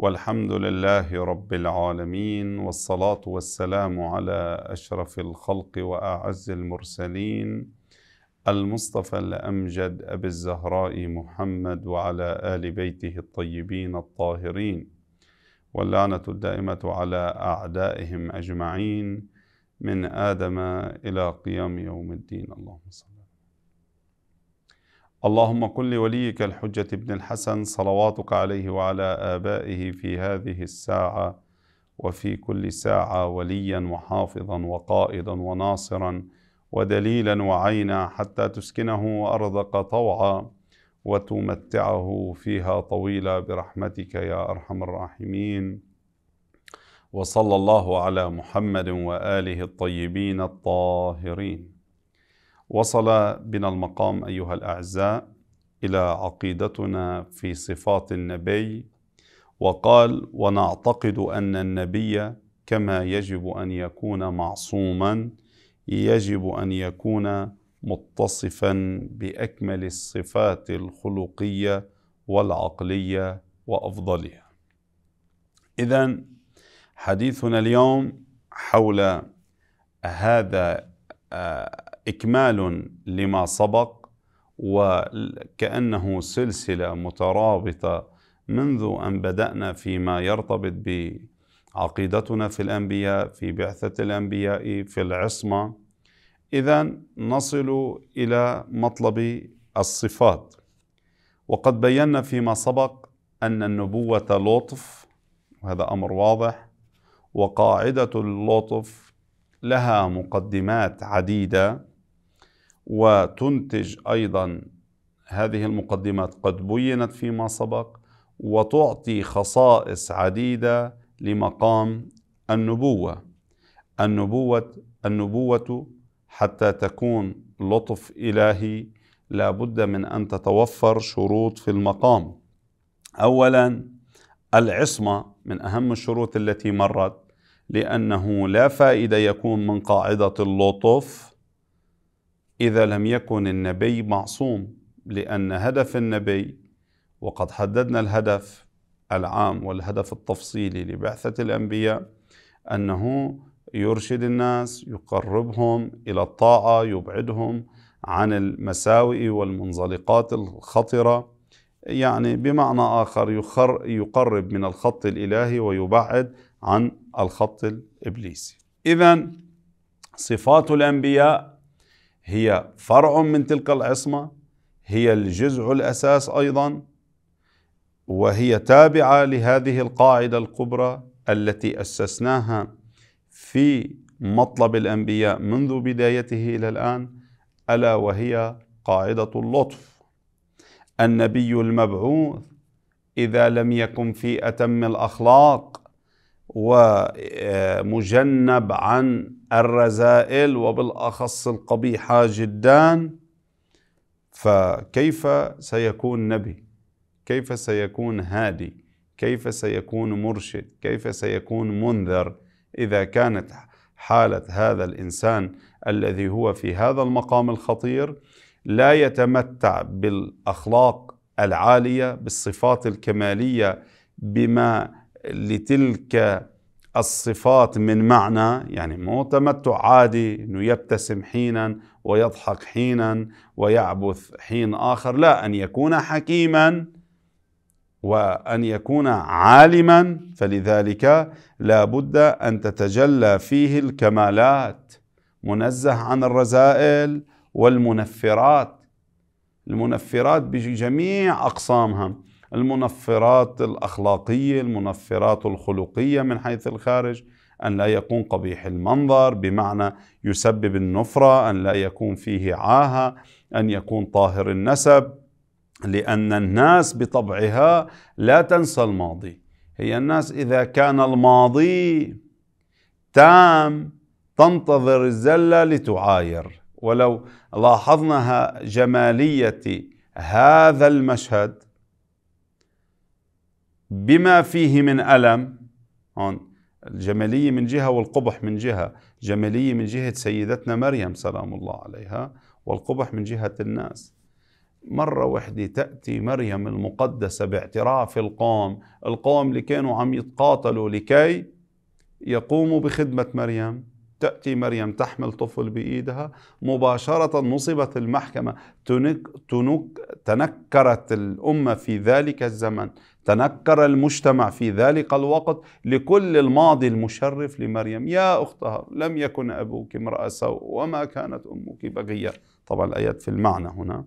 والحمد لله رب العالمين والصلاه والسلام على اشرف الخلق واعز المرسلين المصطفى الامجد ابي الزهراء محمد وعلى ال بيته الطيبين الطاهرين واللعنه الدائمه على اعدائهم اجمعين من ادم الى قيام يوم الدين اللهم صل اللهم قل لوليك الحجة ابن الحسن صلواتك عليه وعلى آبائه في هذه الساعة وفي كل ساعة وليا وحافظا وقائدا وناصرا ودليلا وعينا حتى تسكنه وأرضك طوعا وتمتعه فيها طويلا برحمتك يا أرحم الراحمين وصلى الله على محمد وآله الطيبين الطاهرين وصل بنا المقام ايها الاعزاء الى عقيدتنا في صفات النبي وقال ونعتقد ان النبي كما يجب ان يكون معصوما يجب ان يكون متصفا باكمل الصفات الخلقيه والعقليه وافضلها اذا حديثنا اليوم حول هذا آه، إكمال لما سبق وكأنه سلسلة مترابطة منذ أن بدأنا فيما يرتبط بعقيدتنا في الأنبياء في بعثة الأنبياء في العصمة إذا نصل إلى مطلب الصفات وقد بينا فيما سبق أن النبوة لطف وهذا أمر واضح وقاعدة اللطف لها مقدمات عديدة وتنتج ايضا هذه المقدمات قد بينت فيما سبق وتعطي خصائص عديده لمقام النبوه النبوه النبوه حتى تكون لطف الهي لابد من ان تتوفر شروط في المقام اولا العصمه من اهم الشروط التي مرت لانه لا فائده يكون من قاعده اللطف إذا لم يكن النبي معصوم لأن هدف النبي وقد حددنا الهدف العام والهدف التفصيلي لبعثة الأنبياء أنه يرشد الناس يقربهم إلى الطاعة يبعدهم عن المساوئ والمنزلقات الخطرة يعني بمعنى آخر يخر يقرب من الخط الإلهي ويبعد عن الخط الإبليسي إذا صفات الأنبياء هي فرع من تلك العصمة هي الجزء الأساس أيضا وهي تابعة لهذه القاعدة الكبرى التي أسسناها في مطلب الأنبياء منذ بدايته إلى الآن ألا وهي قاعدة اللطف النبي المبعوث إذا لم يكن في أتم الأخلاق ومجنب عن الرذائل وبالاخص القبيحه جدا فكيف سيكون نبي كيف سيكون هادي كيف سيكون مرشد كيف سيكون منذر اذا كانت حاله هذا الانسان الذي هو في هذا المقام الخطير لا يتمتع بالاخلاق العاليه بالصفات الكماليه بما لتلك الصفات من معنى يعني مو تمتع عادي انه يبتسم حينا ويضحك حينا ويعبث حين اخر لا ان يكون حكيما وان يكون عالما فلذلك لا بد ان تتجلى فيه الكمالات منزه عن الرذائل والمنفرات المنفرات بجميع اقسامها المنفرات الاخلاقيه المنفرات الخلقيه من حيث الخارج ان لا يكون قبيح المنظر بمعنى يسبب النفره ان لا يكون فيه عاهه ان يكون طاهر النسب لان الناس بطبعها لا تنسى الماضي هي الناس اذا كان الماضي تام تنتظر الزله لتعاير ولو لاحظنا جماليه هذا المشهد بما فيه من ألم هون الجمالية من جهة والقبح من جهة جمالية من جهة سيدتنا مريم سلام الله عليها والقبح من جهة الناس مرة وحدة تأتي مريم المقدسة باعتراف القوم القوم اللي كانوا عم يتقاتلوا لكي يقوموا بخدمة مريم تأتي مريم تحمل طفل بإيدها مباشرة نصبت المحكمة تنك تنك تنكرت الأمة في ذلك الزمن تنكر المجتمع في ذلك الوقت لكل الماضي المشرف لمريم يا أختها لم يكن أبوك امرأة سوء وما كانت أمك بغية طبعا الآيات في المعنى هنا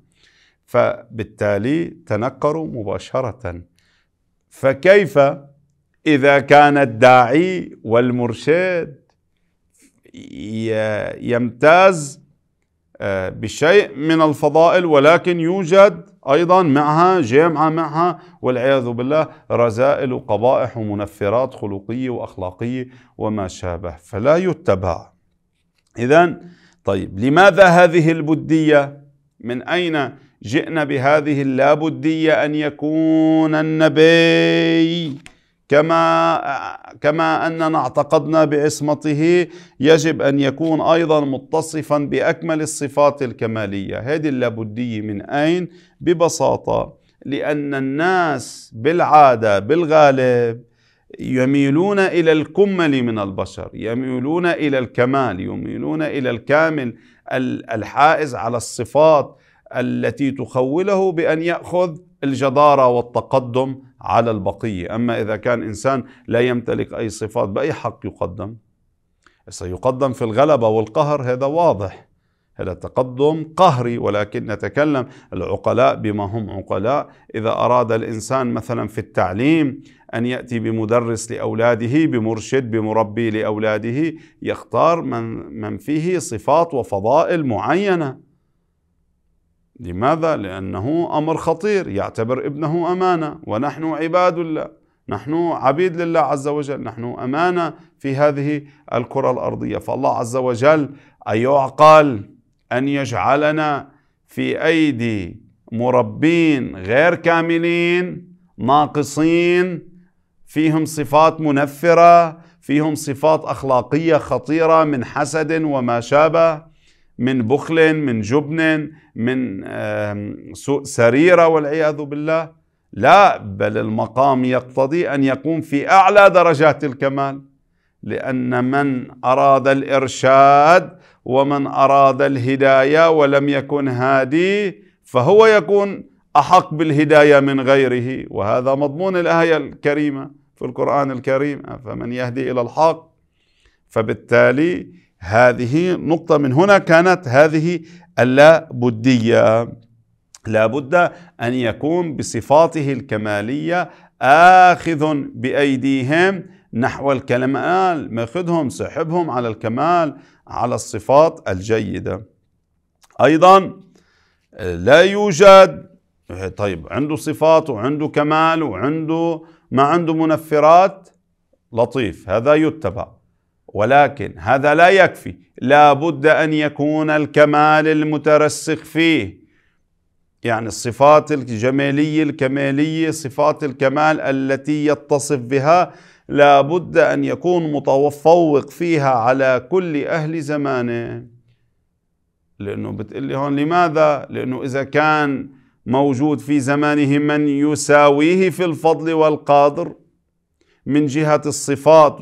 فبالتالي تنكروا مباشرة فكيف إذا كان الداعي والمرشد يمتاز آه، بشيء من الفضائل ولكن يوجد أيضا معها جامعة معها والعياذ بالله رزائل وقبائح ومنفرات خلقية وأخلاقية وما شابه فلا يتبع إذا طيب لماذا هذه البدية من أين جئنا بهذه اللابدية أن يكون النبي كما كما اننا اعتقدنا بعصمته يجب ان يكون ايضا متصفا باكمل الصفات الكماليه، هذه اللابديه من اين؟ ببساطه لان الناس بالعاده بالغالب يميلون الى الكمل من البشر، يميلون الى الكمال، يميلون الى الكامل الحائز على الصفات التي تخوله بان ياخذ الجداره والتقدم على البقية أما إذا كان إنسان لا يمتلك أي صفات بأي حق يقدم سيقدم في الغلبة والقهر هذا واضح هذا تقدم قهري ولكن نتكلم العقلاء بما هم عقلاء إذا أراد الإنسان مثلا في التعليم أن يأتي بمدرس لأولاده بمرشد بمربي لأولاده يختار من, من فيه صفات وفضائل معينة لماذا؟ لأنه أمر خطير يعتبر ابنه أمانة ونحن عباد الله نحن عبيد لله عز وجل نحن أمانة في هذه الكرة الأرضية فالله عز وجل أيعقل أن يجعلنا في أيدي مربين غير كاملين ناقصين فيهم صفات منفره فيهم صفات اخلاقيه خطيره من حسد وما شابه من بخل من جبن من سوء سريره والعياذ بالله لا بل المقام يقتضي ان يكون في اعلى درجات الكمال لان من اراد الارشاد ومن اراد الهدايه ولم يكن هادي فهو يكون احق بالهدايه من غيره وهذا مضمون الايه الكريمه في القران الكريم فمن يهدي الى الحق فبالتالي هذه نقطة من هنا كانت هذه اللابدية لابد أن يكون بصفاته الكمالية آخذ بأيديهم نحو الكمال ماخذهم سحبهم على الكمال على الصفات الجيدة أيضا لا يوجد طيب عنده صفات وعنده كمال وعنده ما عنده منفرات لطيف هذا يتبع ولكن هذا لا يكفي لا بد أن يكون الكمال المترسخ فيه يعني الصفات الجمالية الكمالية صفات الكمال التي يتصف بها لا بد أن يكون متفوق فيها على كل أهل زمانه لأنه بتقلي هون لماذا؟ لأنه إذا كان موجود في زمانه من يساويه في الفضل والقدر من جهة الصفات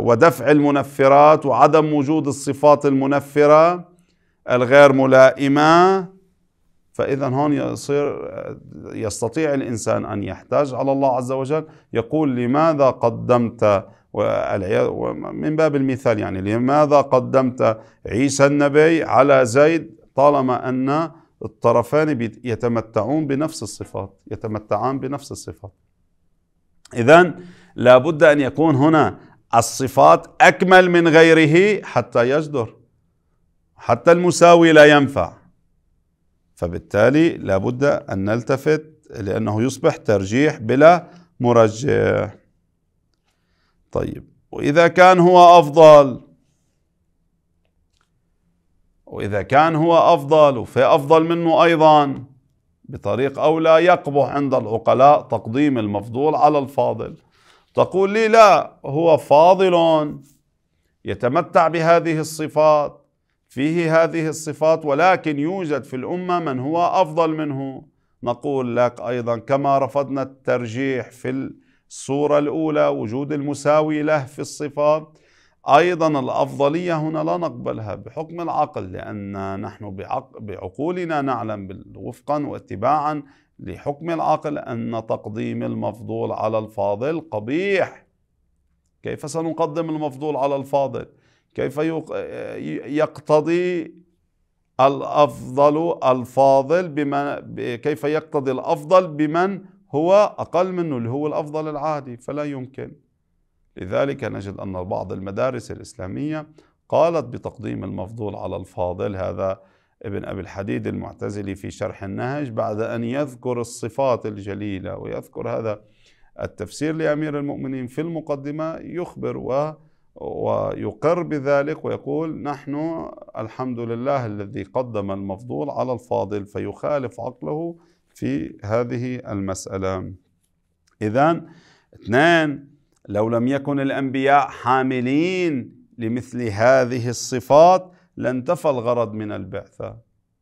ودفع المنفرات وعدم وجود الصفات المنفرة الغير ملائمة فإذا هون يصير يستطيع الإنسان أن يحتاج على الله عز وجل يقول لماذا قدمت من باب المثال يعني لماذا قدمت عيسى النبي على زيد طالما أن الطرفان يتمتعون بنفس الصفات يتمتعان بنفس الصفات إذا لابد أن يكون هنا الصفات أكمل من غيره حتى يصدر حتى المساوي لا ينفع فبالتالي لابد أن نلتفت لأنه يصبح ترجيح بلا مرجح طيب وإذا كان هو أفضل وإذا كان هو أفضل وفي أفضل منه أيضا بطريق أولى يقبح عند العقلاء تقديم المفضول على الفاضل تقول لي لا هو فاضل يتمتع بهذه الصفات فيه هذه الصفات ولكن يوجد في الأمة من هو أفضل منه نقول لك أيضا كما رفضنا الترجيح في الصورة الأولى وجود المساوي له في الصفات أيضا الأفضلية هنا لا نقبلها بحكم العقل لأن نحن بعقولنا نعلم وفقا واتباعا لحكم العقل أن تقديم المفضول على الفاضل قبيح كيف سنقدم المفضول على الفاضل كيف يقتضي الأفضل الفاضل بمن كيف يقتضي الأفضل بمن هو أقل منه اللي هو الأفضل العادي فلا يمكن لذلك نجد أن بعض المدارس الإسلامية قالت بتقديم المفضول على الفاضل هذا ابن أبي الحديد المعتزلي في شرح النهج بعد أن يذكر الصفات الجليلة ويذكر هذا التفسير لأمير المؤمنين في المقدمة يخبر و ويقر بذلك ويقول نحن الحمد لله الذي قدم المفضول على الفاضل فيخالف عقله في هذه المسألة إذا اثنان لو لم يكن الانبياء حاملين لمثل هذه الصفات لانتفى الغرض من البعثه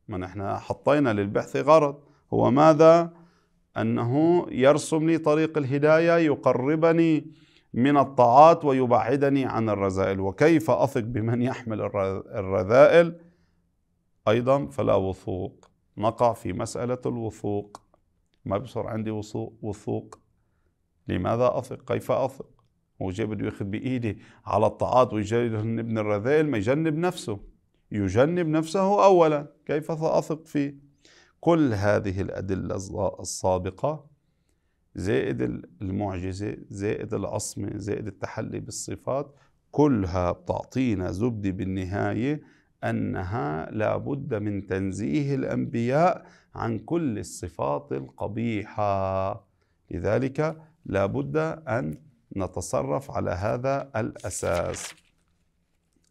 ما نحن حطينا للبعث غرض هو ماذا انه يرسم لي طريق الهدايه يقربني من الطاعات ويبعدني عن الرذائل وكيف اثق بمن يحمل الرذائل ايضا فلا وثوق نقع في مساله الوثوق ما بصير عندي وثوق لماذا أثق كيف أثق هو جاي بده ياخذ بإيدي على الطاعات ويجنب ابن الرذيل ما يجنب نفسه يجنب نفسه أولا كيف سأثق فيه كل هذه الأدلة السابقة زائد المعجزة زائد العصمة زائد التحلي بالصفات كلها بتعطينا زبدة بالنهاية أنها لابد من تنزيه الأنبياء عن كل الصفات القبيحة لذلك لابد أن نتصرف على هذا الأساس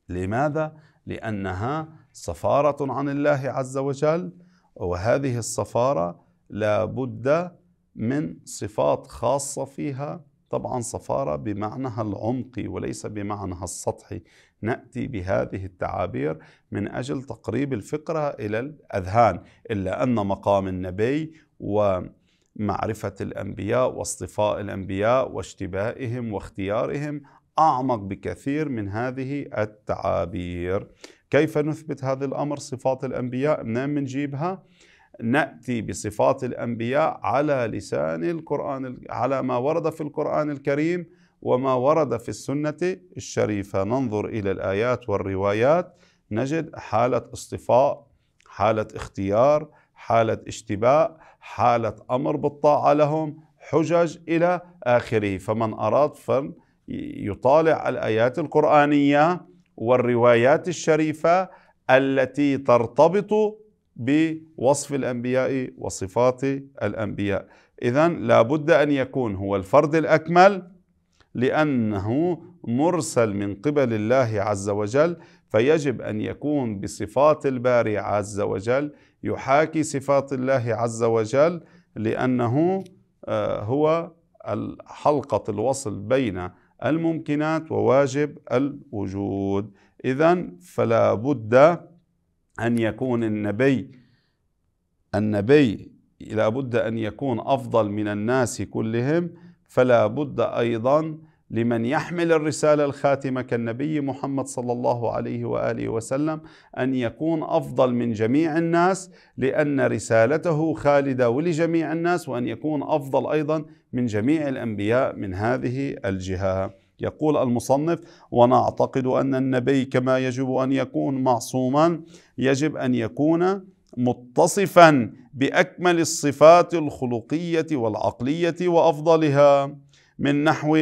لماذا؟ لأنها سفارة عن الله عز وجل وهذه السفارة لابد من صفات خاصة فيها طبعا سفاره بمعناها العمقي وليس بمعناها السطحي نأتي بهذه التعابير من أجل تقريب الفكرة إلى الأذهان إلا أن مقام النبي و معرفه الانبياء واصطفاء الانبياء واشتباههم واختيارهم اعمق بكثير من هذه التعابير. كيف نثبت هذا الامر صفات الانبياء؟ منين بنجيبها؟ ناتي بصفات الانبياء على لسان القران على ما ورد في القران الكريم وما ورد في السنه الشريفه، ننظر الى الايات والروايات نجد حاله اصطفاء، حاله اختيار، حالة اشتباء حالة أمر بالطاعة لهم حجج إلى آخره فمن أراد فن يطالع الآيات القرآنية والروايات الشريفة التي ترتبط بوصف الأنبياء وصفات الأنبياء إذا لابد أن يكون هو الفرد الأكمل لأنه مرسل من قبل الله عز وجل فيجب أن يكون بصفات الباري عز وجل يحاكي صفات الله عز وجل لأنه آه، هو حلقة الوصل بين الممكنات وواجب الوجود إذا فلا بد أن يكون النبي النبي لا بد أن يكون أفضل من الناس كلهم فلا بد أيضا لمن يحمل الرسالة الخاتمة كالنبي محمد صلى الله عليه وآله وسلم أن يكون أفضل من جميع الناس لأن رسالته خالدة ولجميع الناس وأن يكون أفضل أيضا من جميع الأنبياء من هذه الجهة يقول المصنف ونعتقد أن النبي كما يجب أن يكون معصوما يجب أن يكون متصفا باكمل الصفات الخلقيه والعقليه وافضلها من نحو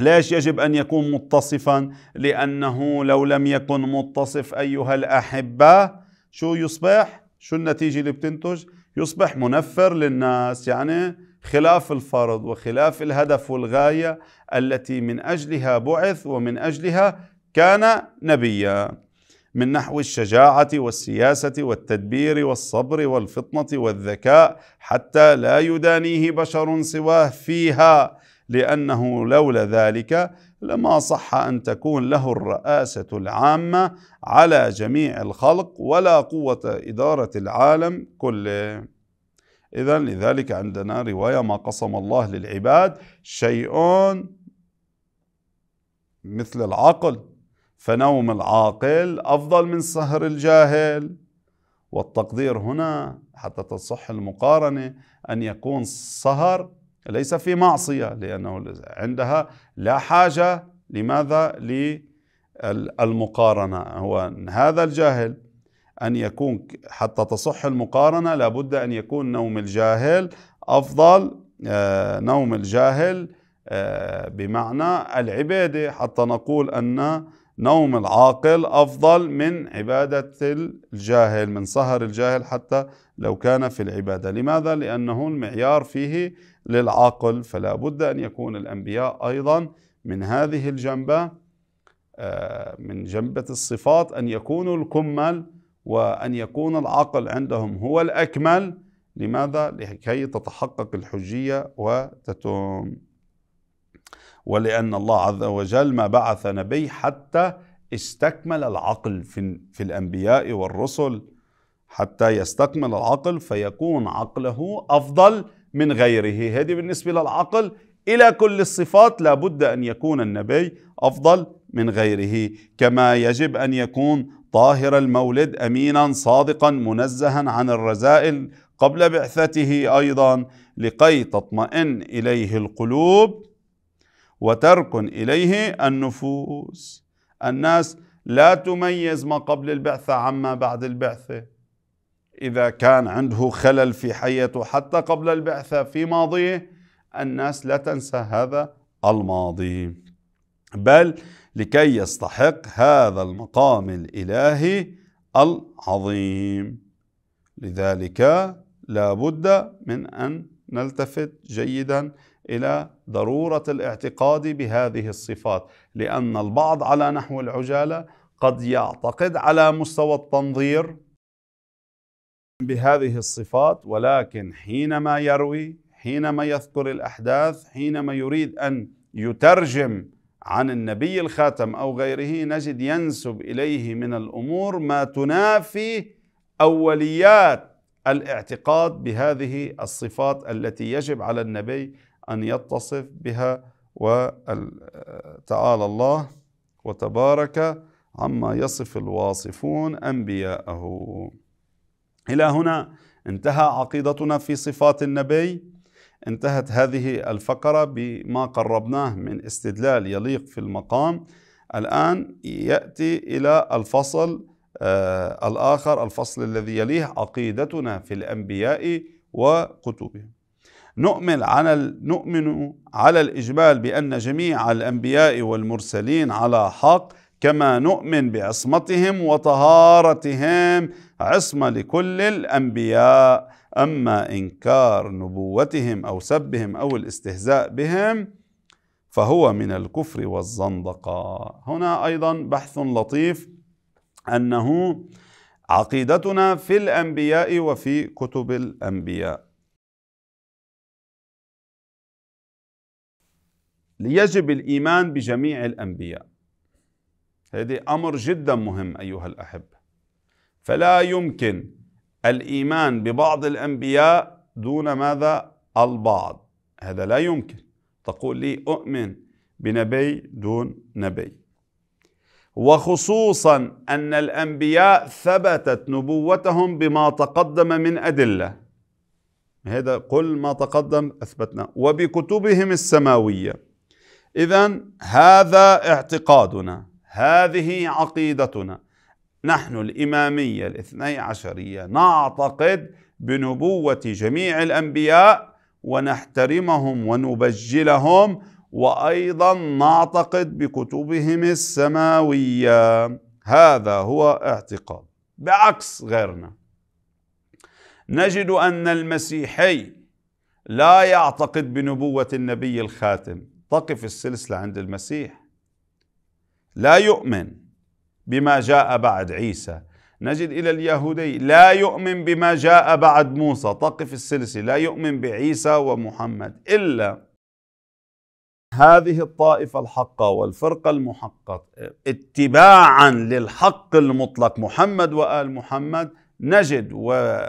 ليش يجب ان يكون متصفا لانه لو لم يكن متصف ايها الاحبه شو يصبح شو النتيجه اللي بتنتج يصبح منفر للناس يعني خلاف الفرض وخلاف الهدف والغايه التي من اجلها بعث ومن اجلها كان نبيا من نحو الشجاعه والسياسه والتدبير والصبر والفطنه والذكاء حتى لا يدانيه بشر سواه فيها لأنه لولا ذلك لما صح أن تكون له الرئاسة العامة على جميع الخلق ولا قوة إدارة العالم كله إذا لذلك عندنا رواية ما قسم الله للعباد شيء مثل العقل فنوم العاقل أفضل من سهر الجاهل والتقدير هنا حتى تصح المقارنة أن يكون سهر ليس في معصية لأنه عندها لا حاجة لماذا للمقارنة هو هذا الجاهل أن يكون حتى تصح المقارنة لابد أن يكون نوم الجاهل أفضل آه، نوم الجاهل آه، بمعنى العبادة حتى نقول أن نوم العاقل أفضل من عبادة الجاهل من سهر الجاهل حتى لو كان في العبادة لماذا؟ لأنه المعيار فيه للعقل فلا بد أن يكون الأنبياء أيضا من هذه الجنبة آه، من جنبة الصفات أن يكونوا الكمل وأن يكون العقل عندهم هو الأكمل لماذا؟ لكي تتحقق الحجية وتتم ولأن الله عز وجل ما بعث نبي حتى استكمل العقل في, في الأنبياء والرسل حتى يستكمل العقل فيكون عقله أفضل من غيره هذه بالنسبة للعقل إلى كل الصفات لابد أن يكون النبي أفضل من غيره كما يجب أن يكون طاهر المولد أمينا صادقا منزها عن الرذائل قبل بعثته أيضا لكي تطمئن إليه القلوب وترك إليه النفوس الناس لا تميز ما قبل البعثة عما بعد البعثة إذا كان عنده خلل في حياته حتى قبل البعثة في ماضيه الناس لا تنسى هذا الماضي بل لكي يستحق هذا المقام الإلهي العظيم لذلك لا بد من أن نلتفت جيدا إلى ضرورة الاعتقاد بهذه الصفات لأن البعض على نحو العجالة قد يعتقد على مستوى التنظير بهذه الصفات ولكن حينما يروي حينما يذكر الاحداث حينما يريد ان يترجم عن النبي الخاتم او غيره نجد ينسب اليه من الامور ما تنافي اوليات الاعتقاد بهذه الصفات التي يجب على النبي ان يتصف بها وتعالى الله وتبارك عما يصف الواصفون انبياءه الى هنا انتهى عقيدتنا في صفات النبي انتهت هذه الفقره بما قربناه من استدلال يليق في المقام الان ياتي الى الفصل آه الاخر الفصل الذي يليه عقيدتنا في الانبياء وكتبهم نؤمن على نؤمن على الاجمال بان جميع الانبياء والمرسلين على حق كما نؤمن بعصمتهم وطهارتهم عصمة لكل الأنبياء أما إنكار نبوتهم أو سبهم أو الاستهزاء بهم فهو من الكفر والزندقة هنا أيضا بحث لطيف أنه عقيدتنا في الأنبياء وفي كتب الأنبياء ليجب الإيمان بجميع الأنبياء هذه أمر جدا مهم أيها الأحبة فلا يمكن الايمان ببعض الانبياء دون ماذا البعض هذا لا يمكن تقول لي اؤمن بنبي دون نبي وخصوصا ان الانبياء ثبتت نبوتهم بما تقدم من ادله هذا كل ما تقدم اثبتنا وبكتبهم السماويه اذا هذا اعتقادنا هذه عقيدتنا نحن الإمامية الاثني عشرية نعتقد بنبوة جميع الأنبياء ونحترمهم ونبجلهم وأيضا نعتقد بكتبهم السماوية هذا هو اعتقاد بعكس غيرنا نجد أن المسيحي لا يعتقد بنبوة النبي الخاتم تقف السلسلة عند المسيح لا يؤمن بما جاء بعد عيسى نجد إلى اليهودي لا يؤمن بما جاء بعد موسى تقف السلسلة لا يؤمن بعيسى ومحمد إلا هذه الطائفة الحقة والفرقة المحقة اتباعا للحق المطلق محمد وآل محمد نجد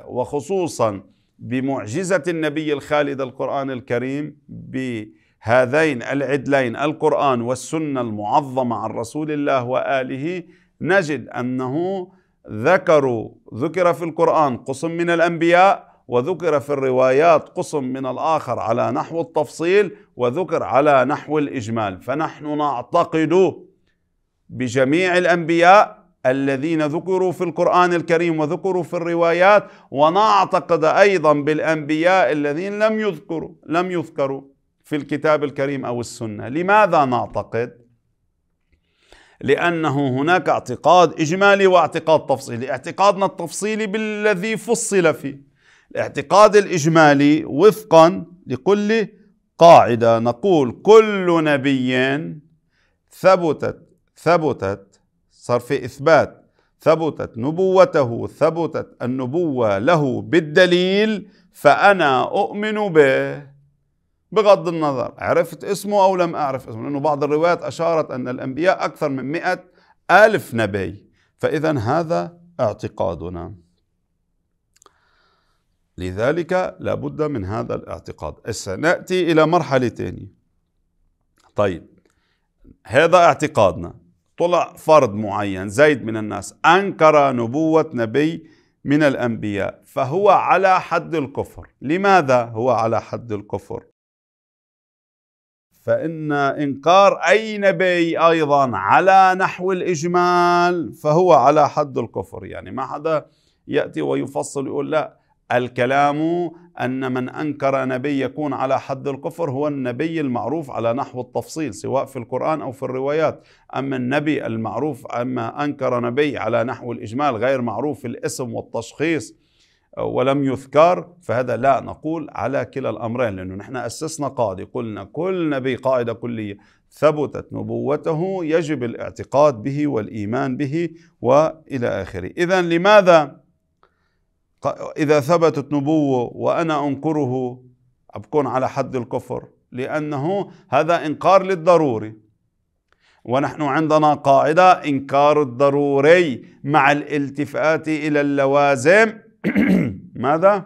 وخصوصا بمعجزة النبي الخالد القرآن الكريم بهذين العدلين القرآن والسنة المعظمة عن رسول الله وآله نجد أنه ذكروا ذكر في القرآن قسم من الأنبياء وذكر في الروايات قسم من الآخر على نحو التفصيل وذكر على نحو الإجمال فنحن نعتقد بجميع الأنبياء الذين ذكروا في القرآن الكريم وذكروا في الروايات ونعتقد أيضا بالأنبياء الذين لم يذكروا لم يذكروا في الكتاب الكريم أو السنة لماذا نعتقد؟ لأنه هناك اعتقاد إجمالي واعتقاد تفصيلي اعتقادنا التفصيلي بالذي فصل فيه الاعتقاد الإجمالي وفقا لكل قاعدة نقول كل نبي ثبتت ثبتت صار في إثبات ثبتت نبوته ثبتت النبوة له بالدليل فأنا أؤمن به بغض النظر عرفت اسمه أو لم أعرف اسمه لأنه بعض الروايات أشارت أن الأنبياء أكثر من مئة ألف نبي فإذا هذا اعتقادنا لذلك لابد من هذا الاعتقاد سنأتي إلى مرحلة ثانية طيب هذا اعتقادنا طلع فرد معين زيد من الناس أنكر نبوة نبي من الأنبياء فهو على حد الكفر لماذا هو على حد الكفر فإن إنكار أي نبي أيضا على نحو الإجمال فهو على حد الكفر يعني ما حدا يأتي ويفصل يقول لا الكلام أن من أنكر نبي يكون على حد الكفر هو النبي المعروف على نحو التفصيل سواء في القرآن أو في الروايات أما النبي المعروف أما أنكر نبي على نحو الإجمال غير معروف في الاسم والتشخيص ولم يذكر فهذا لا نقول على كلا الأمرين لأنه نحن أسسنا قاضي قلنا كل نبي قاعدة كلية ثبتت نبوته يجب الاعتقاد به والإيمان به وإلى آخره إذا لماذا إذا ثبتت نبوة وأنا أنكره أبكون على حد الكفر لأنه هذا إنكار للضروري ونحن عندنا قاعدة إنكار الضروري مع الالتفات إلى اللوازم ماذا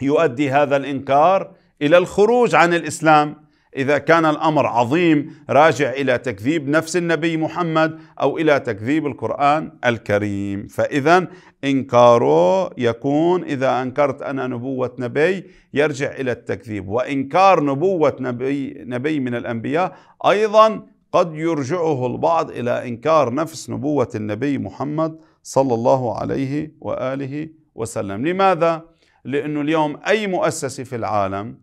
يؤدي هذا الانكار الى الخروج عن الاسلام اذا كان الامر عظيم راجع الى تكذيب نفس النبي محمد او الى تكذيب القران الكريم فاذا انكاره يكون اذا انكرت انا نبوه نبي يرجع الى التكذيب وانكار نبوه نبي نبي من الانبياء ايضا قد يرجعه البعض الى انكار نفس نبوه النبي محمد صلى الله عليه واله وسلم لماذا؟ لأنه اليوم أي مؤسسة في العالم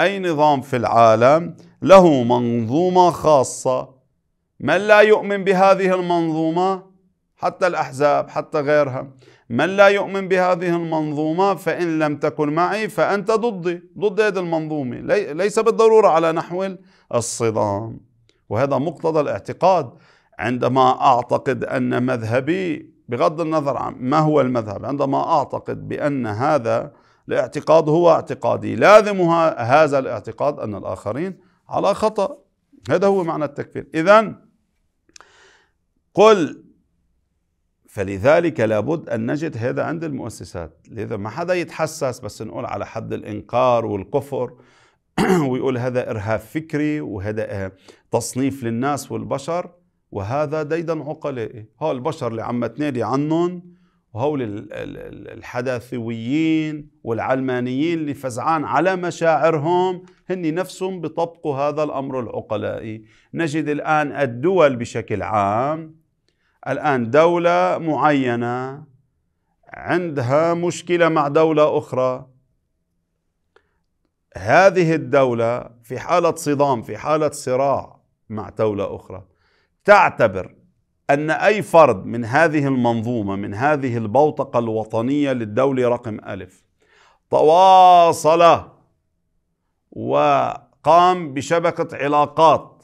أي نظام في العالم له منظومة خاصة من لا يؤمن بهذه المنظومة حتى الأحزاب حتى غيرها من لا يؤمن بهذه المنظومة فإن لم تكن معي فأنت ضدي ضد هذه المنظومة ليس بالضرورة على نحو الصدام وهذا مقتضى الاعتقاد عندما أعتقد أن مذهبي بغض النظر عن ما هو المذهب عندما أعتقد بأن هذا الاعتقاد هو اعتقادي لازم هذا الاعتقاد أن الآخرين على خطأ هذا هو معنى التكفير إذا قل فلذلك لابد أن نجد هذا عند المؤسسات لذا ما حدا يتحسس بس نقول على حد الإنكار والكفر ويقول هذا إرهاب فكري وهذا آه، تصنيف للناس والبشر وهذا ديدا عقلائي هول البشر اللي عم تنادي عنهم وهول الحداثويين والعلمانيين اللي فزعان على مشاعرهم هن نفسهم بطبقوا هذا الأمر العقلائي نجد الآن الدول بشكل عام الآن دولة معينة عندها مشكلة مع دولة أخرى هذه الدولة في حالة صدام في حالة صراع مع دولة أخرى تعتبر أن أي فرد من هذه المنظومة من هذه البوتقة الوطنية للدولة رقم ألف تواصل وقام بشبكة علاقات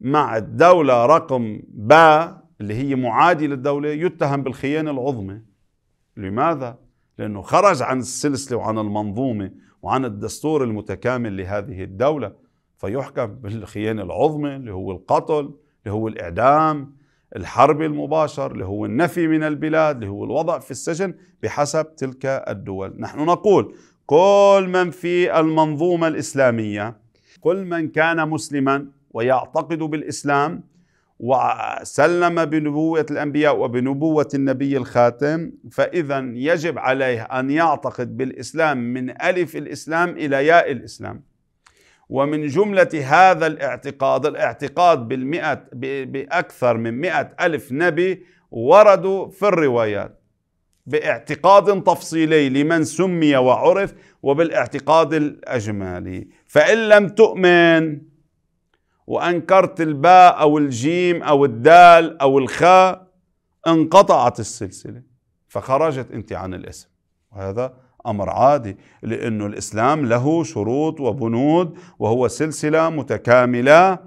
مع الدولة رقم باء اللي هي معادي للدولة يتهم بالخيانة العظمى لماذا؟ لأنه خرج عن السلسلة وعن المنظومة وعن الدستور المتكامل لهذه الدولة فيحكم بالخيانة العظمى اللي هو القتل اللي هو الإعدام الحرب المباشر اللي هو النفي من البلاد اللي هو الوضع في السجن بحسب تلك الدول نحن نقول كل من في المنظومة الإسلامية كل من كان مسلما ويعتقد بالإسلام وسلم بنبوة الأنبياء وبنبوة النبي الخاتم فإذا يجب عليه أن يعتقد بالإسلام من ألف الإسلام إلى ياء الإسلام ومن جملة هذا الاعتقاد الاعتقاد بالمئة بأكثر من مئة ألف نبي وردوا في الروايات باعتقاد تفصيلي لمن سمي وعرف وبالاعتقاد الأجمالي فإن لم تؤمن وأنكرت الباء أو الجيم أو الدال أو الخاء انقطعت السلسلة فخرجت أنت عن الاسم وهذا امر عادي لانه الاسلام له شروط وبنود وهو سلسله متكامله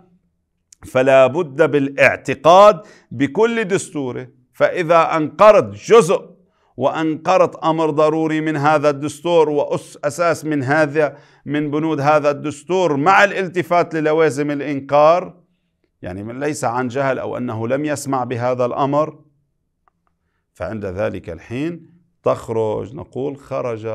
فلا بد بالاعتقاد بكل دستوره فاذا انقرض جزء وانقرض امر ضروري من هذا الدستور واس اساس من هذا من بنود هذا الدستور مع الالتفات للوازم الانكار يعني من ليس عن جهل او انه لم يسمع بهذا الامر فعند ذلك الحين تخرج نقول خرج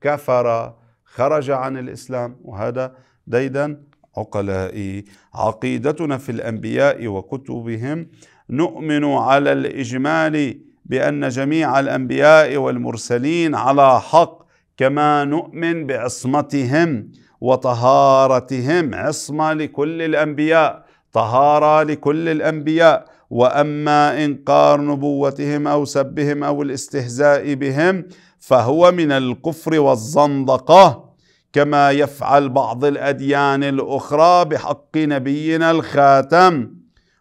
كفر خرج عن الإسلام وهذا ديدا عقلائي عقيدتنا في الأنبياء وكتبهم نؤمن على الإجمال بأن جميع الأنبياء والمرسلين على حق كما نؤمن بعصمتهم وطهارتهم عصمة لكل الأنبياء طهارة لكل الأنبياء واما انكار نبوتهم او سبهم او الاستهزاء بهم فهو من الكفر والزندقه كما يفعل بعض الاديان الاخرى بحق نبينا الخاتم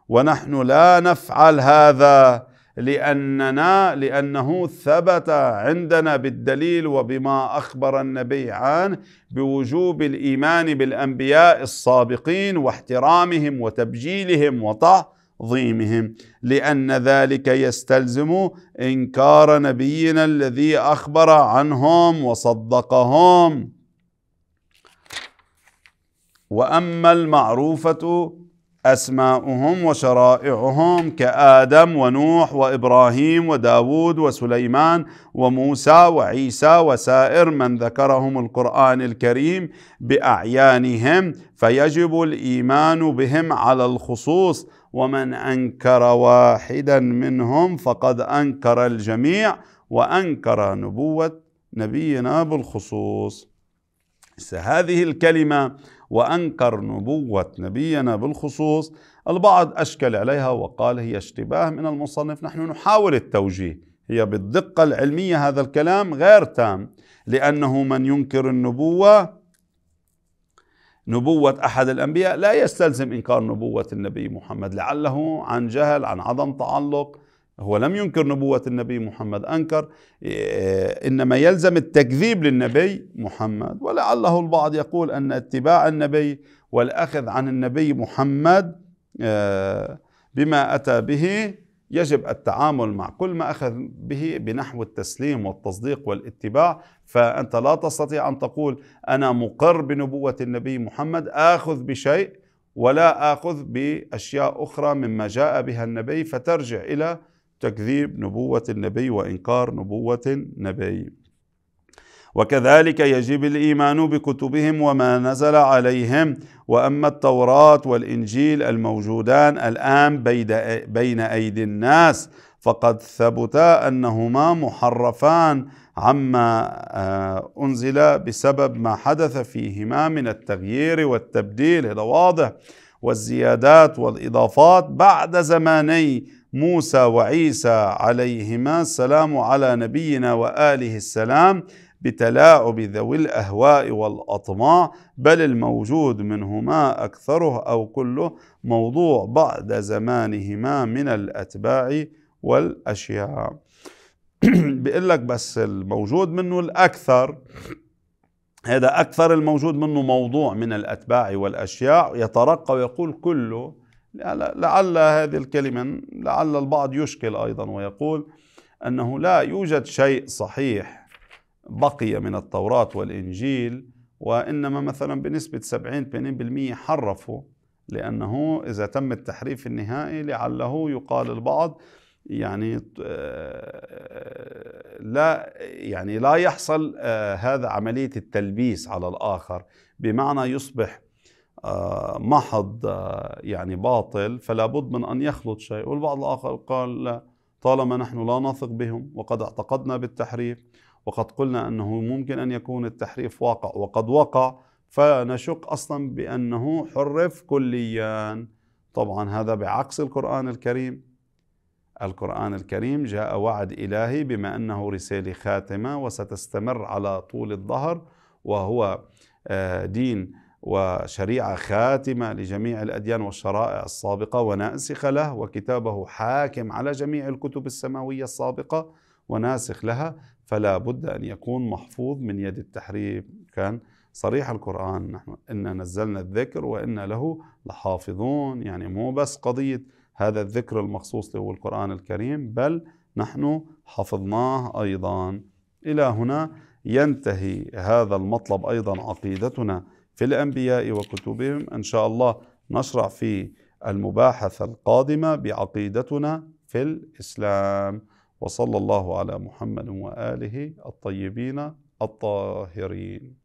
ونحن لا نفعل هذا لاننا لانه ثبت عندنا بالدليل وبما اخبر النبي عنه بوجوب الايمان بالانبياء السابقين واحترامهم وتبجيلهم وطاعتهم تعظيمهم لان ذلك يستلزم انكار نبينا الذي اخبر عنهم وصدقهم واما المعروفه اسماؤهم وشرائعهم كادم ونوح وابراهيم وداود وسليمان وموسى وعيسى وسائر من ذكرهم القران الكريم باعيانهم فيجب الايمان بهم على الخصوص ومن انكر واحدا منهم فقد انكر الجميع وانكر نبوه نبينا بالخصوص هذه الكلمه وانكر نبوه نبينا بالخصوص البعض اشكل عليها وقال هي اشتباه من المصنف نحن نحاول التوجيه هي بالدقه العلميه هذا الكلام غير تام لانه من ينكر النبوه نبوة أحد الأنبياء لا يستلزم إنكار نبوة النبي محمد لعله عن جهل عن عدم تعلق هو لم ينكر نبوة النبي محمد أنكر إيه، إنما يلزم التكذيب للنبي محمد ولعله البعض يقول أن اتباع النبي والأخذ عن النبي محمد آه، بما أتى به يجب التعامل مع كل ما أخذ به بنحو التسليم والتصديق والاتباع فأنت لا تستطيع أن تقول أنا مقر بنبوة النبي محمد آخذ بشيء ولا آخذ بأشياء أخرى مما جاء بها النبي فترجع إلى تكذيب نبوة النبي وإنكار نبوة النبي وكذلك يجب الايمان بكتبهم وما نزل عليهم واما التوراه والانجيل الموجودان الان بين ايدي الناس فقد ثبتا انهما محرفان عما آه، انزل بسبب ما حدث فيهما من التغيير والتبديل هذا واضح والزيادات والاضافات بعد زماني موسى وعيسى عليهما السلام على نبينا واله السلام بتلاعب ذوي الأهواء والأطماع بل الموجود منهما أكثره أو كله موضوع بعد زمانهما من الأتباع والأشياء بيقول لك بس الموجود منه الأكثر هذا أكثر الموجود منه موضوع من الأتباع والأشياء يترقى ويقول كله لعل هذه الكلمة لعل البعض يشكل أيضا ويقول أنه لا يوجد شيء صحيح بقي من التوراة والإنجيل وإنما مثلا بنسبة 70-80% حرفوا لأنه إذا تم التحريف النهائي لعله يقال البعض يعني آه، لا يعني لا يحصل آه، هذا عملية التلبيس على الآخر بمعنى يصبح آه، محض يعني باطل فلا بد من أن يخلط شيء والبعض الآخر قال لا طالما نحن لا نثق بهم وقد اعتقدنا بالتحريف وقد قلنا أنه ممكن أن يكون التحريف واقع وقد وقع فنشك أصلا بأنه حرف كليا طبعا هذا بعكس القرآن الكريم القرآن الكريم جاء وعد إلهي بما أنه رسالة خاتمة وستستمر على طول الظهر وهو آه، دين وشريعة خاتمة لجميع الأديان والشرائع السابقة وناسخ له وكتابه حاكم على جميع الكتب السماوية السابقة وناسخ لها فلا بد أن يكون محفوظ من يد التحريم كان صريح القرآن نحن إنا نزلنا الذكر وإنا له لحافظون يعني مو بس قضية هذا الذكر المخصوص له القرآن الكريم بل نحن حفظناه أيضا إلى هنا ينتهي هذا المطلب أيضا عقيدتنا في الأنبياء وكتبهم إن شاء الله نشرع في المباحثة القادمة بعقيدتنا في الإسلام وصلى الله على محمد واله الطيبين الطاهرين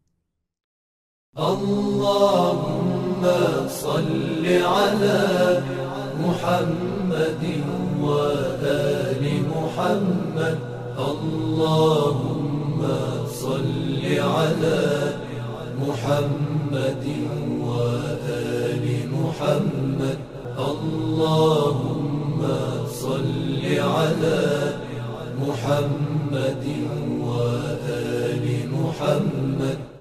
اللهم صل على محمد وآل محمد اللهم صل على محمد وآل محمد اللهم صل على محمد وآل محمد